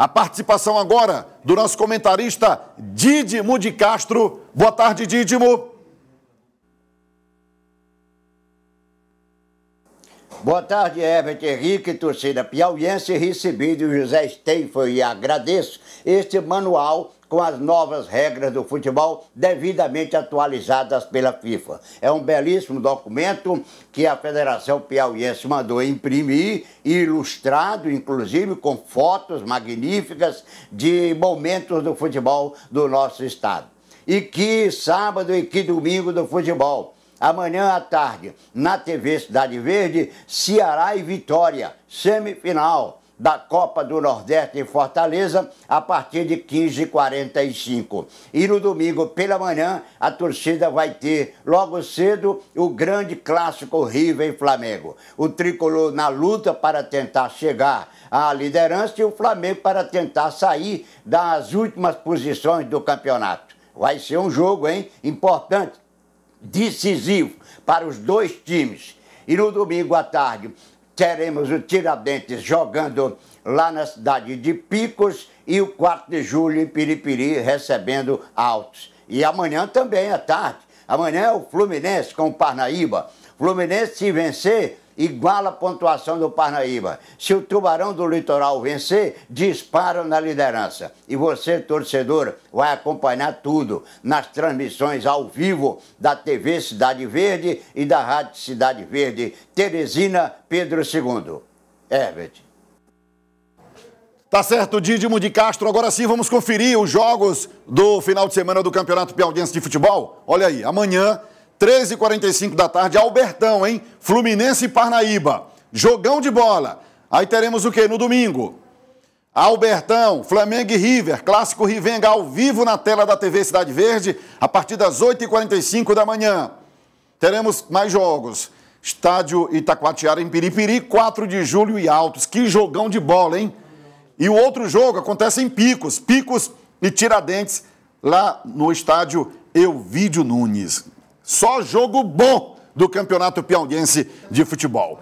A participação agora do nosso comentarista Didimo de Castro. Boa tarde, Didimo. Boa tarde, Everton Henrique, torcida piauiense. Recebi de José Steinfeld e agradeço este manual com as novas regras do futebol devidamente atualizadas pela FIFA. É um belíssimo documento que a Federação Piauiense mandou imprimir, ilustrado, inclusive com fotos magníficas de momentos do futebol do nosso estado. E que sábado e que domingo do futebol Amanhã à tarde, na TV Cidade Verde, Ceará e Vitória, semifinal da Copa do Nordeste em Fortaleza a partir de 15h45. E no domingo pela manhã, a torcida vai ter logo cedo o grande clássico River e Flamengo. O tricolor na luta para tentar chegar à liderança e o Flamengo para tentar sair das últimas posições do campeonato. Vai ser um jogo, hein? Importante decisivo para os dois times. E no domingo à tarde teremos o Tiradentes jogando lá na cidade de Picos e o 4 de julho em Piripiri recebendo altos. E amanhã também à tarde. Amanhã é o Fluminense com o Parnaíba. Fluminense se vencer iguala a pontuação do Parnaíba. Se o Tubarão do Litoral vencer, dispara na liderança. E você, torcedor, vai acompanhar tudo nas transmissões ao vivo da TV Cidade Verde e da Rádio Cidade Verde, Teresina Pedro II. Herbert. Tá certo, Dídimo de Castro. Agora sim, vamos conferir os jogos do final de semana do Campeonato Piaudiense de Futebol. Olha aí, amanhã 13h45 da tarde, Albertão, hein? Fluminense e Parnaíba. Jogão de bola. Aí teremos o quê? No domingo. Albertão, Flamengo e River, clássico Rivenga ao vivo na tela da TV Cidade Verde, a partir das 8h45 da manhã. Teremos mais jogos. Estádio Itacoatiara em Piripiri, 4 de julho e Altos. Que jogão de bola, hein? E o outro jogo acontece em Picos, Picos e Tiradentes, lá no estádio Elvídio Nunes. Só jogo bom do Campeonato Piauiense de Futebol.